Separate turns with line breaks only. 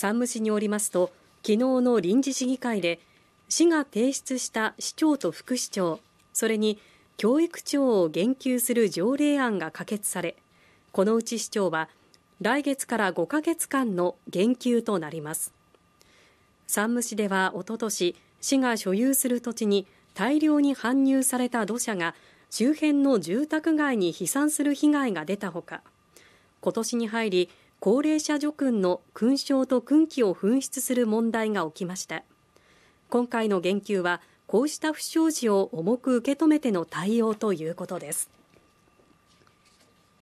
山武市によりますと、昨日の臨時市議会で、市が提出した市長と副市長、それに教育長を言及する条例案が可決され、このうち市長は、来月から5ヶ月間の言及となります。山武市ではおととし、市が所有する土地に大量に搬入された土砂が周辺の住宅街に飛散する被害が出たほか、今年に入り高齢者叙勲の勲章と勲旗を紛失する問題が起きました今回の言及はこうした不祥事を重く受け止めての対応ということです